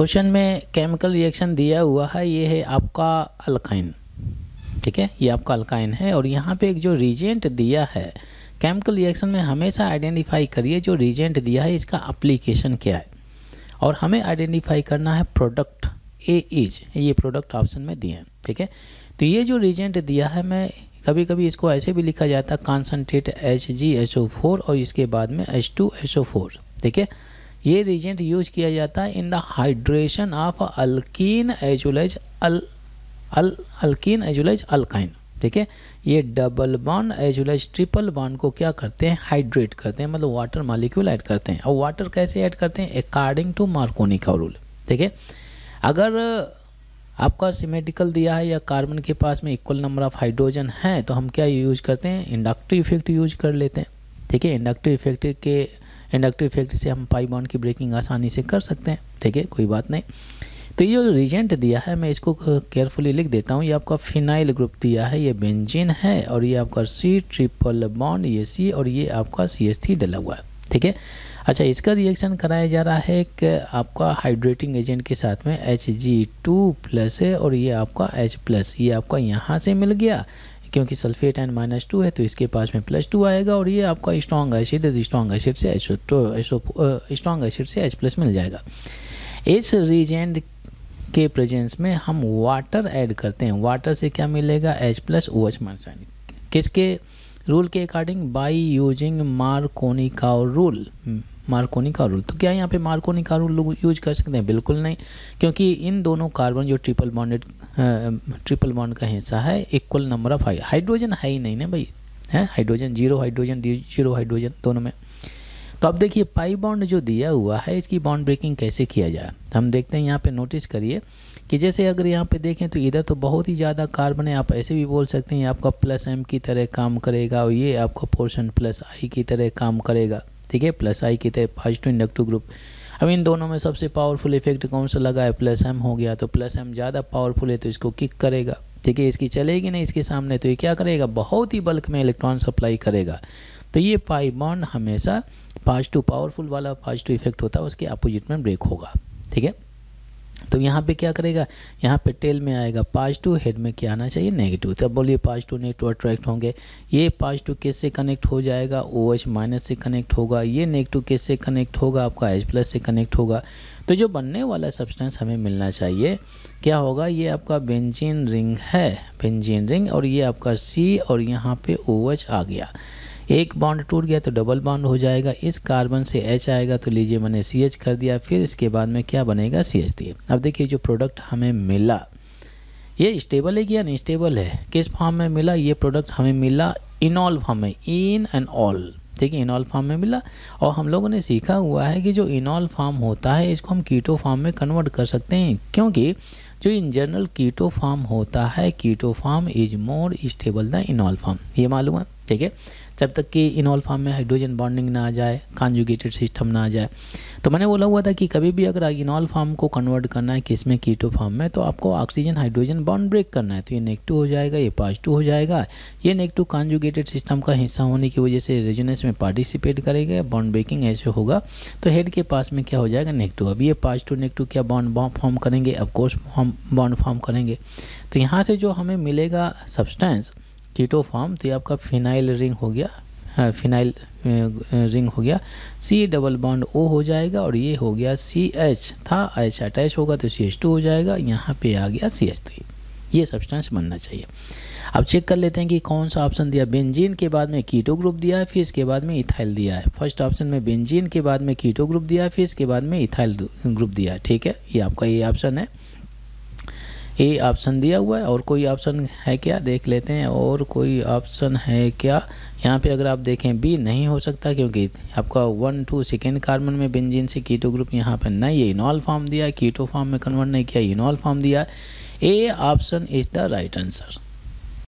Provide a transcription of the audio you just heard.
question में chemical reaction दिया हुआ है ये है आपका अल्काइन ठीक है ये आपका अल्काइन है और यहाँ पे एक जो रिजेंट दिया है केमिकल रिएक्शन में हमेशा आइडेंटिफाई करिए जो रिजेंट दिया है इसका अप्लीकेशन क्या है और हमें आइडेंटिफाई करना है प्रोडक्ट ए इज ये प्रोडक्ट ऑप्शन में दिए हैं ठीक है तो ये जो रिजेंट दिया है मैं कभी कभी इसको ऐसे भी लिखा जाता है concentrate H G S O four और इसके बाद में H two S O four ठीक है ये रीजेंट यूज किया जाता है in the hydration of alkene as well as अल अल अल्कीन अल्काइन ठीक है ये double bond as well as triple bond को क्या करते हैं हाइड्रेट करते हैं मतलब वाटर मालिक्यूल ऐड करते हैं और वाटर कैसे ऐड करते हैं अकॉर्डिंग टू मार्कोनी का रूल ठीक है अगर आपका सिमेटिकल दिया है या कार्बन के पास में इक्वल नंबर ऑफ हाइड्रोजन है तो हम क्या यूज करते हैं इंडक्टिव इफेक्ट यूज कर लेते हैं ठीक है इंडक्टिव इफेक्ट के इंडक्टिव इफेक्ट से हम पाई बॉन्ड की ब्रेकिंग आसानी से कर सकते हैं ठीक है कोई बात नहीं तो ये जो रिजेंट दिया है मैं इसको केयरफुली लिख देता हूँ ये आपका फिनाइल ग्रुप दिया है ये बेंजिन है और ये आपका सी ट्रिपल बॉन्ड ये सी और ये आपका सी एस थी डला हुआ है ठीक है अच्छा इसका रिएक्शन कराया जा रहा है एक आपका हाइड्रेटिंग एजेंट के साथ में एच जी टू प्लस है और ये आपका एच प्लस ये आपका यहाँ से मिल गया क्योंकि सल्फेट एंड माइनस टू है तो इसके पास में प्लस टू आएगा और ये आपका स्ट्रॉन्ग एसिड है स्ट्रॉन्ग तो एसिड से एच स्ट्रॉन्ग एसिड से एच प्लस मिल जाएगा इस रीजेंट के प्रेजेंस में हम वाटर ऐड करते हैं वाटर से क्या मिलेगा एच प्लस ओ एच मनसानी किसके रूल के according by using Markovnikov rule Markovnikov का रूल तो क्या यहाँ पे मार्कोनी का रूल लोग यूज कर सकते हैं बिल्कुल नहीं क्योंकि इन दोनों कार्बन जो ट्रिपल बॉन्डेड ट्रिपल बॉन्ड का हिस्सा है इक्वल नंबर ऑफ हाइड्रोजन है ही नहीं ना भाई है hydrogen zero hydrogen zero hydrogen दोनों में तो अब देखिए पाई बॉन्ड जो दिया हुआ है इसकी बॉन्ड ब्रेकिंग कैसे किया जाए हम देखते हैं यहाँ पे नोटिस करिए कि जैसे अगर यहाँ पे देखें तो इधर तो बहुत ही ज़्यादा कार्बन है आप ऐसे भी बोल सकते हैं आपका प्लस एम की तरह काम करेगा और ये आपका पोर्शन प्लस आई की तरह काम करेगा ठीक है प्लस आई कितने पॉजिटिव इंडक्टिव ग्रुप अब इन दोनों में सबसे पावरफुल इफेक्ट कौन सा लगा है प्लस एम हो गया तो प्लस एम ज़्यादा पावरफुल है तो इसको किक करेगा ठीक है इसकी चलेगी नहीं इसके सामने तो ये क्या करेगा बहुत ही बल्क में इलेक्ट्रॉन सप्लाई करेगा तो ये पाई बॉन्ड हमेशा पॉजिटिव पावरफुल वाला पॉजिटिव इफेक्ट होता है उसके अपोजिट में ब्रेक होगा ठीक है तो यहाँ पे क्या करेगा यहाँ पे टेल में आएगा पॉजिटिव हेड में क्या आना चाहिए नेगेटिव तब बोलिए पॉजिटिव नेगेटिव अट्रैक्ट होंगे ये पॉजिटिव कैसे कनेक्ट हो जाएगा ओ एच माइनस से कनेक्ट होगा ये नेगेटिव कैसे कनेक्ट होगा आपका एच प्लस से कनेक्ट होगा तो जो बनने वाला सब्सटेंस हमें मिलना चाहिए क्या होगा ये आपका बेंजीन रिंग है बेंजीन रिंग और ये आपका सी और यहाँ पे ओ OH एच आ गया एक बॉन्ड टूट गया तो डबल बॉन्ड हो जाएगा इस कार्बन से एच आएगा तो लीजिए मैंने सी एच कर दिया फिर इसके बाद में क्या बनेगा सी एच दिए अब देखिए जो प्रोडक्ट हमें मिला ये स्टेबल है कि या है किस फॉर्म में मिला ये प्रोडक्ट हमें मिला इनऑल फॉर्म में इन एंड ऑल ठीक है इनऑल फार्म में मिला और हम लोगों ने सीखा हुआ है कि जो इनऑल फार्म होता है इसको हम कीटो फार्म में कन्वर्ट कर सकते हैं क्योंकि जो इन जनरल कीटो फार्म होता है keto form is more stable the enol form ये मालूम है ठीक है जब तक कि इनऑल फार्म में हाइड्रोजन बॉन्डिंग ना आ जाए कॉन्जुगेटेड सिस्टम ना आ जाए तो मैंने बोला हुआ था कि कभी भी अगर इनॉल फार्म को कन्वर्ट करना है किस में कीटो फार्म में तो आपको ऑक्सीजन हाइड्रोजन बॉन्ड ब्रेक करना है तो ये नेगेटिव हो जाएगा ये पॉजिटिव हो जाएगा ये नेगेटिव कॉन्जुगेटेड सिस्टम का हिस्सा होने की वजह से रेजोनेंस में पार्टिसिपेट करेगा बॉन्ड ब्रेकिंग ऐसे होगा तो हेड के पास में क्या हो जाएगा नेगेटिव अभी ये पॉजिटिव नेगेटिव क्या बॉन्ड फॉर्म करेंगे ऑफकोर्स हम बॉन्ड फॉर्म करेंगे तो यहाँ से जो हमें मिलेगा सब्सटेंस कीटो फॉर्म तो ये आपका फिनाइल रिंग हो गया हाँ फिनाइल रिंग हो गया सी डबल बॉन्ड ओ हो जाएगा और ये हो गया सी एच था एच अटैच होगा तो सी एच टू हो जाएगा यहाँ पे आ गया सी एच थ्री ये सब्सटेंस बनना चाहिए अब चेक कर लेते हैं कि कौन सा ऑप्शन दिया बेंजीन के बाद में कीटो ग्रुप दिया है फिर इसके बाद में इथाइल दिया है फर्स्ट ऑप्शन में बेंजीन के बाद में कीटो ग्रुप दिया है फिर इसके बाद में इथाइल ग्रुप दिया है ठीक है ये आपका ये ऑप्शन है ए ऑप्शन दिया हुआ है और कोई ऑप्शन है क्या देख लेते हैं और कोई ऑप्शन है क्या यहाँ पे अगर आप देखें बी नहीं हो सकता क्योंकि आपका वन टू सेकेंड कार्बन में बेंजीन से कीटो ग्रुप यहाँ पर नहीं है इनॉल फॉर्म दिया है कीटो फॉर्म में कन्वर्ट नहीं किया इनॉल फॉर्म दिया A option is the right answer